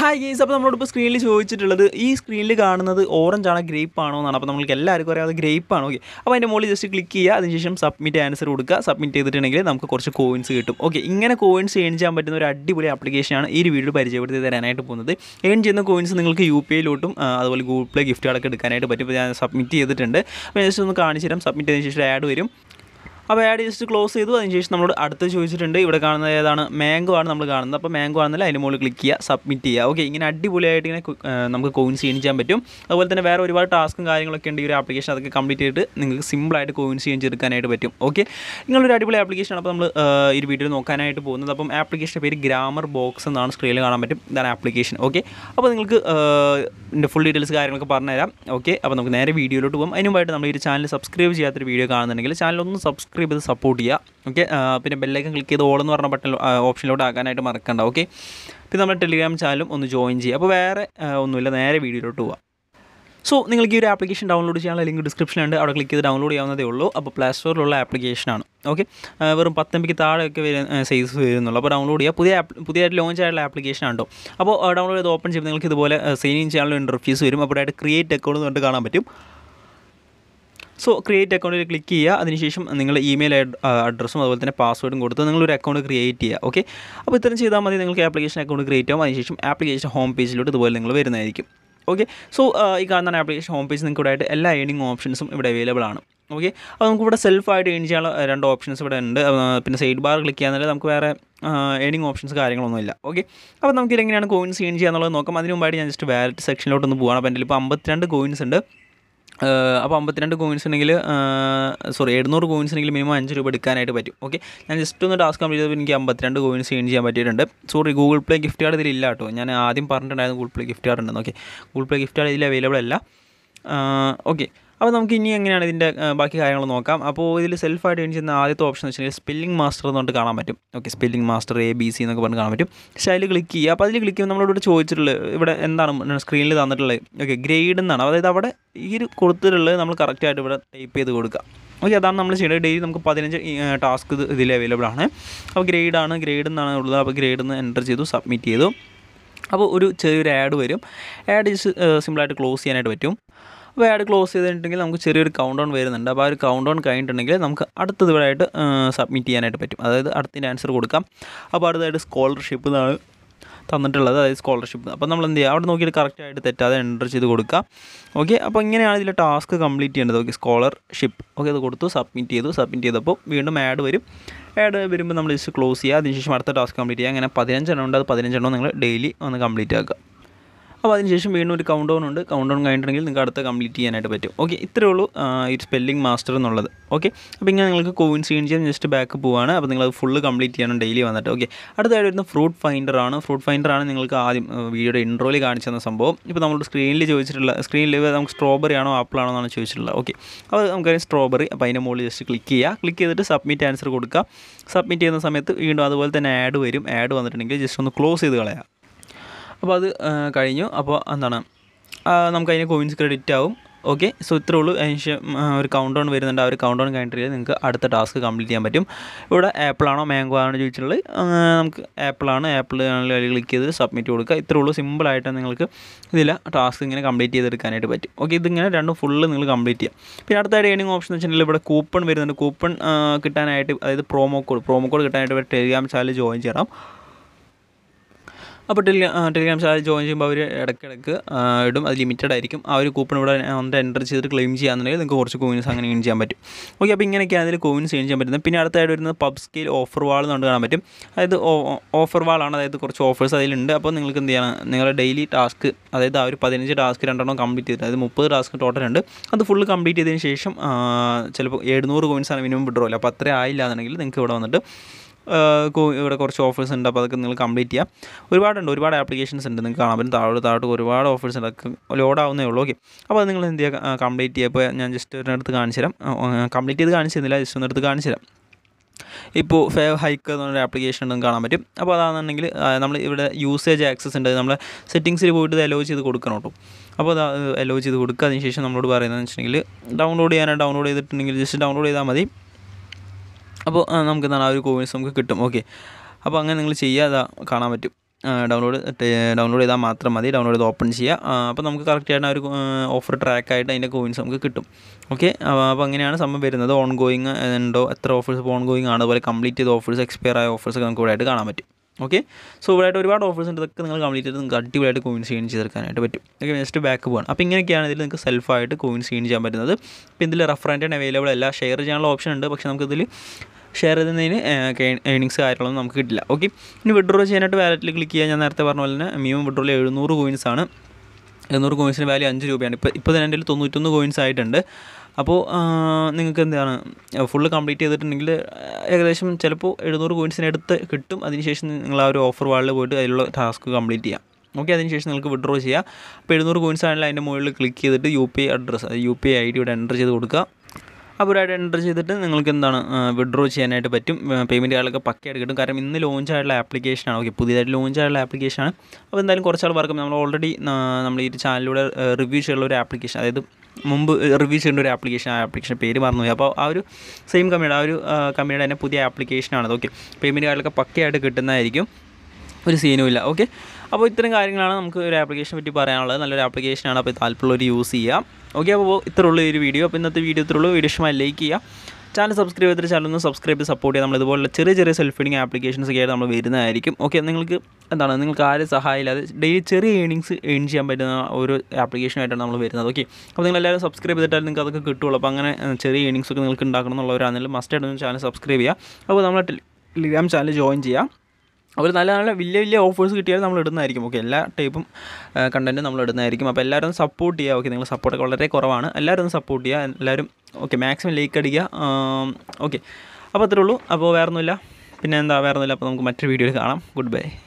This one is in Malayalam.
ഹായ് ഗെയ്സ് അപ്പോൾ നമ്മളോട് ഇപ്പോൾ സ്ക്രീനിൽ ചോദിച്ചിട്ടുള്ളത് ഈ സ്ക്രീനിൽ കാണുന്നത് ഓറഞ്ച് ആണോ ഗ്രേപ്പ് ആണോ എന്നാണ് അപ്പോൾ നമുക്ക് എല്ലാവർക്കും അത് ഗ്രേപ്പ് ആണ് ഓക്കെ അപ്പോൾ അതിൻ്റെ മുകളിൽ ജസ്റ്റ് ക്ലിക്ക് ചെയ്യുക അതിനുശേഷം സബ്മിറ്റ് ആൻസർ കൊടുക്കുക സബ്മിറ്റ് ചെയ്തിട്ടുണ്ടെങ്കിൽ നമുക്ക് കുറച്ച് കോയിൻസ് കിട്ടും ഓക്കെ ഇങ്ങനെ കോയിൻസ് ഏൺ ചെയ്യാൻ പറ്റുന്ന ഒരു അടിപൊളി ആപ്ലിക്കേഷനാണ് ഈ ഒരു വീഡിയോ പരിചയപ്പെടുത്തി തരാനായിട്ട് പോകുന്നത് ഏൺ ചെയ്യുന്ന കോയിൻസ് നിങ്ങൾക്ക് യു പി ഐയിലോട്ടും അതുപോലെ ഗൂഗിൾ പേ ഗിഫ്റ്റുകളൊക്കെ എടുക്കാനായിട്ട് പറ്റും ഇപ്പോൾ ഞാൻ സബ്മിറ്റ് ചെയ്തിട്ടുണ്ട് അപ്പോൾ ജസ്റ്റ് ഒന്ന് കാണിച്ചു തരാം സബ്മിറ്റ് ചെയ്തതിനു ശേഷം ആഡ് വരും അപ്പോൾ ആഡ് ജസ്റ്റ് ക്ലോസ് ചെയ്തു അതിനുശേഷം നമ്മൾ അടുത്ത് ചോദിച്ചിട്ടുണ്ട് ഇവിടെ കാണുന്നത് ഏതാണ് മാംഗോ ആണ് നമ്മൾ കാണുന്നത് അപ്പോൾ മാംഗോ ആണെന്നില്ല അതിന് മുകളിൽ ക്ലിക്ക് ചെയ്യുക സബ്മിറ്റ് ചെയ്യുക ഓക്കെ ഇങ്ങനെ അടിപൊളിയായിട്ട് ഇങ്ങനെ നമുക്ക് കോയിൻസ് ചേഞ്ച് ചെയ്യാൻ പറ്റും അതുപോലെ തന്നെ വേറെ ഒരുപാട് ടാസ്ക്കും കാര്യങ്ങളൊക്കെ ഉണ്ട് ഈ ഒരു ആപ്ലിക്കേഷൻ അതൊക്കെ കംപ്ലീറ്റ് ചെയ്തിട്ട് നിങ്ങൾക്ക് സിമ്പിളായിട്ട് കോയിൻസ് ചെയ്യാൻ ചെറുക്കാനായിട്ട് പറ്റും ഓക്കെ നിങ്ങളൊരു അടിപൊളി ആപ്ലിക്കേഷനാണ് അപ്പോൾ നമ്മൾ ഈ വീട്ടിൽ നോക്കാനായിട്ട് പോകുന്നത് അപ്പം ആപ്ലിക്കേഷൻ്റെ പേര് ഗ്രാമർ ബോക്സ് എന്നാണ് സ്ക്രീനിൽ കാണാൻ പറ്റും ഇതാണ് ആപ്ലിക്കേഷൻ ഓക്കെ അപ്പോൾ നിങ്ങൾക്ക് എൻ്റെ ഫുൾ ഡീറ്റെയിൽസ് കാര്യങ്ങളൊക്കെ പറഞ്ഞുതരാം ഓക്കെ അപ്പോൾ നമുക്ക് നേരെ വീഡിയോയിലോട്ട് പോകും അതിനുമായിട്ട് നമ്മൾ ഈ ചാനൽ സബ്സ്ക്രൈബ് ചെയ്യാത്തൊരു വീഡിയോ കാണുന്നുണ്ടെങ്കിൽ ചാനൽ ഒന്ന് സബ്സ്ക്രൈബ് സബ്സ്ക്രൈബ് ചെയ്ത് സപ്പോർട്ട് ചെയ്യുക ഓക്കെ പിന്നെ ബെല്ലൈക്കൻ ക്ലിക്ക് ചെയ്ത് ഓൾ എന്ന് പറഞ്ഞ ബട്ടൺ ഓപ്ഷനിലോട്ട് ആകാനായിട്ട് മറക്കണ്ട ഓക്കെ പിന്നെ നമ്മുടെ ടെലിഗ്രാം ചാനലും ഒന്ന് ജോയിൻ ചെയ്യുക അപ്പോൾ വേറെ ഒന്നുമില്ല നേരെ വീഡിയോയിലോട്ട് പോവാം സോ നിങ്ങൾക്ക് ഈ ഒരു ആപ്ലിക്കേഷൻ ഡൗൺലോഡ് ചെയ്യാനുള്ള ലിങ്ക് ഡിസ്ക്രിപ്ഷനുണ്ട് അവിടെ ക്ലിക്ക് ചെയ്ത് ഡൗൺലോഡ് ചെയ്യാവുന്നതേ ഉള്ളൂ അപ്പോൾ പ്ലേ സ്റ്റോറിലുള്ള ആപ്ലിക്കേഷനാണ് ഓക്കെ വെറും പത്ത് എം താഴെയൊക്കെ വരുന്ന സൈസ് വരുന്നുള്ളൂ അപ്പോൾ ഡൗൺലോഡ് ചെയ്യുക പുതിയ പുതിയതായിട്ട് ലോഞ്ച് ആയിട്ടുള്ള ആപ്ലിക്കേഷൻ ആണോ അപ്പോൾ ഡൗൺലോഡ് ചെയ്ത് ഓപ്പൺ ചെയ്യുമ്പോൾ നിങ്ങൾക്ക് ഇതുപോലെ സൈൻ ഇൻ ചെയ്യാനുള്ള ഇൻ്റർഫ്യൂസ് വരും അപ്പോഴായിട്ട് ക്രിയേറ്റ് അക്കൗണ്ട് കണ്ട് കാണാൻ പറ്റും സോ ക്രിയേറ്റ് അക്കൗണ്ടിൽ ക്ലിക്ക് ചെയ്യുക അതിനുശേഷം നിങ്ങൾ ഇമെയിൽ അഡ്രസ്സും അതുപോലെ തന്നെ പാസ്വേഡും കൊടുത്ത് നിങ്ങളൊരു അക്കൗണ്ട് ക്രിയേറ്റ് ചെയ്യുക ഓക്കെ അപ്പോൾ ഇത്തരം ചെയ്താൽ മതി നിങ്ങൾക്ക് ആപ്ലിക്കേഷൻ അക്കൗണ്ട് ക്രിയേറ്റ് ആവും അതിനുശേഷം ആപ്ലിക്കേഷൻ ഹോം പേജിലോട്ട് ഇതുപോലെ നിങ്ങൾ വരുന്നതായിരിക്കും ഓക്കെ സോ ഈ കാണുന്ന ആപ്ലിക്കേഷൻ ഹോം പേജ് നിങ്ങൾക്ക് ഇവിടെ എല്ലാ ഏണിംഗ് ഓപ്ഷൻസും ഇവിടെ അവൈലബിൾ ആണ് ഓക്കെ അപ്പോൾ നമുക്ക് ഇവിടെ സെൽഫായിട്ട് ഏൺ ചെയ്യാനുള്ള രണ്ട് ഓപ്ഷൻസ് ഇവിടെ ഉണ്ട് പിന്നെ സൈഡ് ബാർ ക്ലിക്ക് ചെയ്യാൻ നമുക്ക് വേറെ ഏണിംഗ് ഓപ്ഷൻസ് കാര്യങ്ങളൊന്നുമില്ല ഓക്കെ അപ്പോൾ നമുക്ക് ഇതെങ്ങനെയാണ് കോയിൻസ് ഏൺ ചെയ്യാന്നുള്ളത് നോക്കാം അതിന് മുമ്പായിട്ട് ഞാൻ ജസ്റ്റ് വാലറ്റ് സെക്ഷനിലോട്ടൊന്ന് പോകണം അപ്പോൾ എൻ്റെ ഇപ്പോൾ അമ്പത്തിരണ്ട് കോയിൻസ് ഉണ്ട് അപ്പോൾ അമ്പത്തിരണ്ട് കോയിൻസ് ഉണ്ടെങ്കിൽ സോറി എഴുന്നൂറ് കോയിൻസ് ഉണ്ടെങ്കിൽ മിനിമം അഞ്ച് രൂപ എടുക്കാനായിട്ട് പറ്റും ഓക്കെ ഞാൻ ജസ്റ്റ് ഒന്ന് ടാസ്ക് കംപ്ലീറ്റ് ചെയ്തപ്പോൾ എനിക്ക് അമ്പത്തിരണ്ട് കോയിൻസ് ഏൺ ചെയ്യാൻ പറ്റിയിട്ടുണ്ട് sorry Google play gift card ഇതിലില്ല കേട്ടോ ഞാൻ ആദ്യം പറഞ്ഞിട്ടുണ്ടായിരുന്നു ഗൂഗിൾ പ്ലേ ഗിഫ്റ്റ് കാർഡ് ഉണ്ടെന്ന് okay Google play gift card ഇതിൽ അവൈലബിൾ അല്ല ഓക്കെ അപ്പോൾ നമുക്ക് ഇനി എങ്ങനെയാണ് ഇതിൻ്റെ ബാക്കി കാര്യങ്ങൾ നോക്കാം അപ്പോൾ ഇതിൽ സെൽഫായിട്ട് എഴുതി ചെയ്യുന്ന ആദ്യത്തെ ഓപ്ഷൻ എന്ന് വെച്ചാൽ സ്പെല്ലിംഗ് മാസ്റ്റർ എന്ന് പറഞ്ഞിട്ട് കാണാൻ പറ്റും okay spelling master A B C എന്നൊക്കെ പറഞ്ഞ് കാണാൻ പറ്റും പക്ഷേ അതിൽ ക്ലിക്ക് ചെയ്യുക അപ്പോൾ അതിൽ ക്ലിക്ക് ചെയ്യുമ്പോൾ നമ്മളോട് ചോദിച്ചിട്ടുള്ളത് ഇവിടെ എന്താണ് സ്ക്രീനിൽ തന്നിട്ടുള്ളത് ഓക്കെ ഗ്രേഡ് എന്നാണ് അതായത് അവിടെ ഈ ഒരു കൊടുത്തിട്ടുള്ളത് നമ്മൾ കറക്റ്റായിട്ട് ഇവിടെ ടൈപ്പ് ചെയ്ത് കൊടുക്കുക ഓക്കെ അതാണ് നമ്മൾ ചെയ്യുന്നത് ഡെയിലി നമുക്ക് പതിനഞ്ച് ടാസ്ക് ഇതിൽ അവൈലബിൾ ആണ് അപ്പോൾ ഗ്രേഡാണ് ഗ്രേഡ് എന്നാണ് ഉള്ളത് അപ്പോൾ ഗ്രേഡ് നിന്ന് എൻ്റർ ചെയ്തു സബ്മിറ്റ് ചെയ്തു അപ്പോൾ ഒരു ചെറിയൊരു ആഡ് വരും ആഡ് സിമ്പിളായിട്ട് ക്ലോസ് ചെയ്യാനായിട്ട് പറ്റും ഇപ്പോൾ ആഡ് ക്ലോസ് ചെയ്തിട്ടുണ്ടെങ്കിൽ നമുക്ക് ചെറിയൊരു കൗണ്ട് ഡൗൺ വരുന്നുണ്ട് അപ്പോൾ ആ ഒരു കൗണ്ട് ഡൗൺ കഴിഞ്ഞിട്ടുണ്ടെങ്കിൽ നമുക്ക് അടുത്തത് ഇവിടെയായിട്ട് സബ്മിറ്റ് ചെയ്യാനായിട്ട് പറ്റും അതായത് അടുത്തതിൻ്റെ ആൻസർ കൊടുക്കാം അപ്പോൾ അടുത്തതായിട്ട് സ്കോളർഷിപ്പ് എന്നാണ് തന്നിട്ടുള്ളത് അതായത് സ്കോളർഷിപ്പ് അപ്പോൾ നമ്മൾ എന്ത് ചെയ്യുക അവിടെ നോക്കിയിട്ട് കറക്റ്റായിട്ട് തെറ്റാതെ എൻ്റർ ചെയ്ത് കൊടുക്കുക ഓക്കെ അപ്പോൾ ഇങ്ങനെയാണ് ഇതിൽ ടാസ്ക് കംപ്ലീറ്റ് ചെയ്യേണ്ടത് ഓക്കെ സ്കോളർഷിപ്പ് ഓക്കെ അത് കൊടുത്തു സബ്മിറ്റ് ചെയ്തു സബ്മിറ്റ് ചെയ്തപ്പോൾ വീണ്ടും ആഡ് വരും ആഡ് വരുമ്പോൾ നമ്മൾ ജസ്റ്റ് ക്ലോസ് ചെയ്യുക അതിനുശേഷം അടുത്ത ടാസ്ക് കംപ്ലീറ്റ് ചെയ്യുക അങ്ങനെ പതിനഞ്ചെണ്ണം ഉണ്ട് അത് പതിനഞ്ചെണ്ണം നിങ്ങൾ ഡെയിലി ഒന്ന് കംപ്ലീറ്റ് ആക്കുക അപ്പോൾ അതിനുശേഷം വീണ്ടും ഒരു കൗണ്ട് ഡൗൺ ഉണ്ട് കൗണ്ട് ഡൗൺ കഴിഞ്ഞിട്ടുണ്ടെങ്കിൽ നിങ്ങൾക്ക് അടുത്ത കംപ്ലീറ്റ് ചെയ്യാനായിട്ട് പറ്റും ഓക്കെ ഇത്രയേ ഉള്ളൂ ഈ സ്പെല്ലിംഗ് മാസ്റ്റർ എന്നുള്ളത് ഓക്കെ അപ്പോൾ ഇങ്ങനെ നിങ്ങൾക്ക് കോയിൻസ് സീൻ ചെയ്യാൻ ജസ്റ്റ് ബാക്ക് പോവാണ് അപ്പോൾ നിങ്ങൾ അത് ഫുള്ള് കംപ്ലീറ്റ് ചെയ്യണം ഡെയിലി വന്നിട്ട് ഓക്കെ അടുത്തായിട്ട് വരുന്ന ഫ്രൂട്ട് ഫൈൻഡർ ആണ് ഫ്രൂട്ട് ഫൈൻഡർ ആണ് നിങ്ങൾക്ക് ആദ്യം വീഡിയോയുടെ ഇൻട്രോയിൽ കാണിച്ചു തന്ന സംഭവം ഇപ്പോൾ നമ്മൾ സ്ക്രീനിൽ ചോദിച്ചിട്ടുള്ള സ്ക്രീനിൽ നമുക്ക് സ്ട്രോബെറി ആണോ ആപ്പിൾ ആണോ എന്നാണ് ചോദിച്ചിട്ടുള്ളത് ഓക്കെ അപ്പോൾ നമുക്കറിയാം സ്ട്രോബെറി അപ്പോൾ അതിൻ്റെ മുകളിൽ ജസ്റ്റ് ക്ലിക്ക് ചെയ്യുക ക്ലിക്ക് ചെയ്തിട്ട് സബ്മിറ്റ് ആൻസർ കൊടുക്കുക സബ്മിറ്റ് ചെയ്യുന്ന സമയത്ത് വീണ്ടും അതുപോലെ തന്നെ ആഡ് വരും ആഡ് വന്നിട്ടുണ്ടെങ്കിൽ ജസ്റ്റ് ഒന്ന് ക്ലോസ് ചെയ്ത് കളയുക അപ്പോൾ അത് കഴിഞ്ഞു അപ്പോൾ എന്താണ് നമുക്ക് അതിന് കോയിൻസ് ക്രെഡിറ്റ് ആവും ഓക്കെ സോ ഇത്രേ ഉള്ളൂ അതിന് ഒരു കൗണ്ട് ഡൗൺ വരുന്നുണ്ട് ആ ഒരു കൗണ്ട് ഡൗൺ കഴിഞ്ഞിട്ട് നിങ്ങൾക്ക് അടുത്ത ടാസ്ക് കംപ്ലീറ്റ് ചെയ്യാൻ പറ്റും ഇവിടെ ആപ്പിളാണോ മാംഗോ ആണോ ചോദിച്ചിട്ടുള്ളത് നമുക്ക് ആപ്പിളാണ് ആപ്പിൾ ക്ലിക്ക് ചെയ്ത് സബ്മിറ്റ് കൊടുക്കുക ഇത്രേ ഉള്ളൂ സിമ്പിളായിട്ട് നിങ്ങൾക്ക് ഇതില്ല ടാസ്ക് ഇങ്ങനെ കംപ്ലീറ്റ് ചെയ്തെടുക്കാനായിട്ട് പറ്റും ഓക്കെ ഇതിങ്ങനെ രണ്ടും ഫുള്ള് നിങ്ങൾ കംപ്ലീറ്റ് ചെയ്യാം പിന്നെ അടുത്ത ഏണിംഗ് ഓപ്ഷൻ എന്ന് വെച്ചിട്ടുണ്ടെങ്കിൽ ഇവിടെ കൂപ്പൺ വരുന്നുണ്ട് കൂപ്പൺ കിട്ടാനായിട്ട് അതായത് പ്രോമോ കോഡ് പ്രോമോ കോഡ് കിട്ടാനായിട്ട് ഇവിടെ ടെലിഗ്രാം ചാനൽ ജോയിൻ ചെയ്യണം അപ്പോൾ ടെലിഗ്രാം ടെലിഗ്രാം ചാനൽ ജോയിൻ ചെയ്യുമ്പോൾ അവർ ഇടയ്ക്കിടയ്ക്ക് ഇടും അത് ലിമിറ്റഡ് ആയിരിക്കും ആ ഒരു കൂപ്പൺ ഇവിടെ വന്നിട്ട് എൻ്റർ ചെയ്തിട്ട് ക്ലെയിം ചെയ്യാമെന്നുണ്ടെങ്കിൽ നിങ്ങൾക്ക് കുറച്ച് കോയിൻസ് അങ്ങനെ ഗെയിൻ ചെയ്യാൻ പറ്റും ഓക്കെ അപ്പോൾ ഇങ്ങനെയൊക്കെയാണ് അതിൽ കോയിൻസ് ഗെയിൻ ചെയ്യാൻ പറ്റുന്നത് പിന്നെ അടുത്തായിട്ട് വരുന്നത് പബ് സ്കെയിൽ ഓഫർ വാൾ എന്ന് കാണാൻ പറ്റും അതായത് ഓഫർ വാളാണ് അതായത് കുറച്ച് ഓഫേഴ്സ് അതിലുണ്ട് അപ്പോൾ നിങ്ങൾക്ക് എന്ത് ചെയ്യണം നിങ്ങളുടെ ഡെയിലി ടാസ്ക് അതായത് ആ ഒരു പതിനഞ്ച് ടാസ്ക് രണ്ടെണ്ണം കംപ്ലീറ്റ് ചെയ്തിട്ട് അതായത് മുപ്പത് ടാസ്ക് ടോട്ടൽ ഉണ്ട് അത് ഫുൾ കംപ്ലീറ്റ് ചെയ്തതിന് ശേഷം ചിലപ്പോൾ എഴുന്നൂറ് കോയിൻസാണ് മിനിമം അല്ല അപ്പോൾ അത്ര ആയില്ല എന്നുണ്ടെങ്കിൽ നിങ്ങൾക്ക് ഇവിടെ വന്നിട്ട് ഇവിടെ കുറച്ച് ഓഫേഴ്സ് ഉണ്ട് അപ്പോൾ അതൊക്കെ നിങ്ങൾ കംപ്ലീറ്റ് ചെയ്യാം ഒരുപാടുണ്ട് ഒരുപാട് ആപ്ലിക്കേഷൻസ് ഉണ്ട് നിങ്ങൾക്ക് കാണാൻ പറ്റും താഴോട്ട് താഴോട്ട് ഒരുപാട് ഓഫേഴ്സ് ഉണ്ട് അതൊക്കെ ലോഡാവുന്നേ ഉള്ളൂ ഓക്കെ അപ്പോൾ അത് നിങ്ങൾ എന്ത് ചെയ്യുക കംപ്ലീറ്റ് ചെയ്യുക ഞാൻ ജസ്റ്റ് ഒരിടത്ത് കാണിച്ചു തരാം കംപ്ലീറ്റ് ചെയ്ത് കാണിച്ചു തന്നില്ല ജസ്റ്റ് ഒന്നിടത്ത് കാണിച്ചു തരാം ഇപ്പോൾ ഫേവ് ഹൈക്ക് എന്ന് പറഞ്ഞൊരു ആപ്ലിക്കേഷൻ ഉണ്ടെന്ന് കാണാൻ പറ്റും അപ്പോൾ അതാണെന്നുണ്ടെങ്കിൽ നമ്മൾ ഇവിടെ യൂസേജ് ആക്സസ് ഉണ്ട് നമ്മൾ സെറ്റിങ്സിൽ പോയിട്ട് അലോ ചെയ്ത് കൊടുക്കണം കേട്ടോ അപ്പോൾ അത് അലോ ചെയ്ത് കൊടുക്കുക അതിനുശേഷം നമ്മളോട് പറയുന്നതെന്ന് വെച്ചിട്ടുണ്ടെങ്കിൽ ഡൗൺലോഡ് ചെയ്യാനോ ഡൗൺലോഡ് ചെയ്തിട്ടുണ്ടെങ്കിൽ ജസ്റ്റ് ഡൗൺലോഡ് ചെയ്താൽ മതി അപ്പോൾ നമുക്ക് എന്താണ് ആ ഒരു കോവിൻസ് നമുക്ക് കിട്ടും ഓക്കെ അപ്പോൾ അങ്ങനെ നിങ്ങൾ ചെയ്യാതെ കാണാൻ പറ്റും ഡൗൺലോഡ് ഡൗൺലോഡ് ചെയ്താൽ മാത്രം മതി ഡൗൺലോഡ് ചെയ്ത് ഓപ്പൺ ചെയ്യുക അപ്പോൾ നമുക്ക് കറക്റ്റ് ആയിട്ട് ആ ഒരു ഓഫർ ട്രാക്കായിട്ട് അതിൻ്റെ കോയിൻസ് നമുക്ക് കിട്ടും ഓക്കെ അപ്പോൾ അങ്ങനെയാണ് സംഭവം വരുന്നത് ഓൺ ഗോയിങ് ഉണ്ടോ എത്ര ഓഫേഴ്സ് ഇപ്പോൾ ഓൺ ഗോയിങ് ആണ് അതുപോലെ കംപ്ലീറ്റ് ചെയ്ത ഓഫേഴ്സ് എക്സ്പയർ ആയ ഓഫേഴ്സ് നമുക്ക് ഇവിടെ ആയിട്ട് കാണാൻ പറ്റും ഓക്കെ സോ ഇവിടെയായിട്ട് ഒരുപാട് ഓഫേഴ്സ് ഉണ്ട് ഇതൊക്കെ നിങ്ങൾ കംപ്ലീറ്റ് ചെയ്ത് നിങ്ങൾക്ക് അടിപൊളിയായിട്ട് കോയിൻസ് ഏൺ ചെയ്തെടുക്കാനായിട്ട് പറ്റും ഓക്കെ നെക്സ്റ്റ് ബാക്ക് പോകണം അപ്പോൾ ഇങ്ങനെയൊക്കെയാണ് ഇതിൽ നിങ്ങൾക്ക് സെൽഫായിട്ട് കോയിൻസ് ചെയ്ഞ്ച് ചെയ്യാൻ പറ്റുന്നത് ഇപ്പോൾ ഇതിൽ റെഫറൻറ്റാണ് അവൈലബിൾ അല്ല ഷെയർ ചെയ്യാനുള്ള ഓപ്ഷൻ ഉണ്ട് പക്ഷേ നമുക്കിതിൽ ഷെയർ ചെയ്യുന്നതിന് ഏണിങ്സ് കാര്യങ്ങളൊന്നും നമുക്ക് കിട്ടില്ല ഓക്കെ ഇനി വിഡ്രോ ചെയ്യാനായിട്ട് വാലറ്റിൽ ക്ലിക്ക് ചെയ്യാൻ ഞാൻ നേരത്തെ പറഞ്ഞ പോലെ തന്നെ മിനിമം വിഡ്രോയിൽ എഴുന്നൂറ് കോയിൻസാണ് എഴുന്നൂറ് കോയിൻസിന് വാല്യൂ അഞ്ച് രൂപയാണ് ഇപ്പോൾ ഇപ്പോൾ തന്നെ എൻ്റെ തൊണ്ണൂറ്റൊന്ന് കോയിൻസ് ആയിട്ടുണ്ട് അപ്പോൾ നിങ്ങൾക്ക് എന്താണ് ഫുള്ള് കംപ്ലീറ്റ് ചെയ്തിട്ടുണ്ടെങ്കിൽ ഏകദേശം ചിലപ്പോൾ എഴുന്നൂറ് കോയിൻസിനടുത്ത് കിട്ടും അതിനുശേഷം നിങ്ങൾ ആ ഒരു ഓഫർ വാളിൽ പോയിട്ട് അതിലുള്ള ടാസ്ക് കംപ്ലീറ്റ് ചെയ്യാം ഓക്കെ അതിനുശേഷം നിങ്ങൾക്ക് വിഡ്രോ ചെയ്യാം അപ്പോൾ എഴുന്നൂറ് കോയിൻസ് ആണെങ്കിൽ അതിൻ്റെ മുകളിൽ ക്ലിക്ക് ചെയ്തിട്ട് യു പി ഐ അഡ്രസ്സ് അത് U P I I D ഇവിടെ എൻ്റർ ചെയ്ത് കൊടുക്കുക അവരുമായിട്ട് എൻ്റർ ചെയ്തിട്ട് നിങ്ങൾക്ക് എന്താണ് വിഡ്രോ ചെയ്യാനായിട്ട് പറ്റും പേയ്മെൻറ്റ് കാര്യങ്ങളൊക്കെ പക്കയായിട്ട് കിട്ടും കാരണം ഇന്ന് ലോഞ്ച് ആയിട്ടുള്ള ആപ്ലിക്കേഷനാണ് ഓക്കെ പുതിയതായിട്ട് ലോഞ്ച് ആയിട്ടുള്ള ആപ്ലിക്കേഷനാണ് അപ്പോൾ എന്തായാലും കുറച്ചാൾ വർക്കും നമ്മൾ ഓൾറെഡി നമ്മൾ ഈ ചാനലിലൂടെ റിവ്യൂ ചെയ്യുള്ള ഒരു ആപ്ലിക്കേഷൻ അതായത് മുമ്പ് റിവ്യൂ ചെയ്യേണ്ട ഒരു ആപ്ലിക്കേഷൻ ആ ആപ്ലിക്കേഷൻ പേര് മറന്നുപോയി അപ്പോൾ ആ ഒരു സെയിം കമ്പനിയുടെ ആ ഒരു കമ്പനിയുടെ തന്നെ പുതിയ ആപ്ലിക്കേഷനാണ് ഓക്കെ പേയ്മെൻറ്റ് കാര്യങ്ങളൊക്കെ പക്കയായിട്ട് കിട്ടുന്നതായിരിക്കും ഒരു സീനും ഇല്ല ഓക്കെ അപ്പോൾ ഇത്തരം കാര്യങ്ങളാണ് നമുക്ക് ഒരു ആപ്ലിക്കേഷനെ പറ്റി പറയാനുള്ളത് നല്ലൊരു ആപ്ലിക്കേഷനാണ് അപ്പോൾ താല്പര്യമുള്ളവർ യൂസ് ചെയ്യാം ഓക്കെ അപ്പോൾ ഈ ഒരു വീഡിയോ അപ്പോൾ ഇന്നത്തെ വീഡിയോ ഉള്ളൂ വീഡിയോ ഇഷ്ടമായി ലൈക്ക് ചെയ്യുക ചാനൽ സബ്സ്ക്രൈബ് ചെയ്തിട്ട് ചാനൽ ഒന്ന് സബ്സ്ക്രൈബ് സപ്പോർട്ട് ചെയ്യാം ഇതുപോലുള്ള ചെറിയ ചെറിയ സെൽഫ് ഫീഡിങ് ആപ്ലിക്കേഷൻസ് ഒക്കെ ആയിട്ട് നമ്മൾ വരുന്നതായിരിക്കും ഓക്കെ നിങ്ങൾക്ക് എന്താണ് നിങ്ങൾക്ക് ആരും സഹായമില്ലാതെ ഡെയിലി ചെറിയ ഏണിങ്സ് ഏൺ ചെയ്യാൻ പറ്റുന്ന ഒരു ആപ്ലിക്കേഷനായിട്ടാണ് നമ്മൾ വരുന്നത് ഓക്കെ അപ്പോൾ നിങ്ങൾ എല്ലാവരും സബ്സ്ക്രൈബ് ചെയ്തിട്ടാൽ നിങ്ങൾക്ക് അതൊക്കെ കിട്ടുള്ളൂ അപ്പോൾ അങ്ങനെ ചെറിയ ഏണിങ്സ് ഒക്കെ നിങ്ങൾക്ക് ഉണ്ടാക്കണം എന്നുള്ളവരാണെങ്കിലും മസ്റ്റായിട്ടൊന്ന് ചാനൽ സബ്സ്ക്രൈബ് ചെയ്യുക അപ്പോൾ നമ്മളെ ടെലിഗ്രാം ചാനൽ ജോയിൻ ചെയ്യുക അവർ നല്ല നല്ല വലിയ വലിയ ഓഫേഴ്സ് കിട്ടിയാലും നമ്മൾ ഇടുന്നതായിരിക്കും ഓക്കെ എല്ലാ ടൈപ്പും കണ്ടൻറ്റും നമ്മൾ ഇടുന്നതായിരിക്കും അപ്പോൾ എല്ലാവരും സപ്പോർട്ട് ചെയ്യുക ഓക്കെ നിങ്ങൾ സപ്പോർട്ടൊക്കെ വളരെ കുറവാണ് എല്ലാവരും ഒന്ന് സപ്പോർട്ട് ചെയ്യുക എല്ലാവരും ഓക്കെ മാക്സിമം ലൈക്ക് അടിക്കുക ഓക്കെ അപ്പോൾ അത്രേ ഉള്ളൂ അപ്പോൾ വേറൊന്നുമില്ല പിന്നെ എന്താ വേറൊന്നുമില്ല അപ്പോൾ നമുക്ക് മറ്റൊരു വീഡിയോയിൽ കാണാം ഗുഡ് ബൈ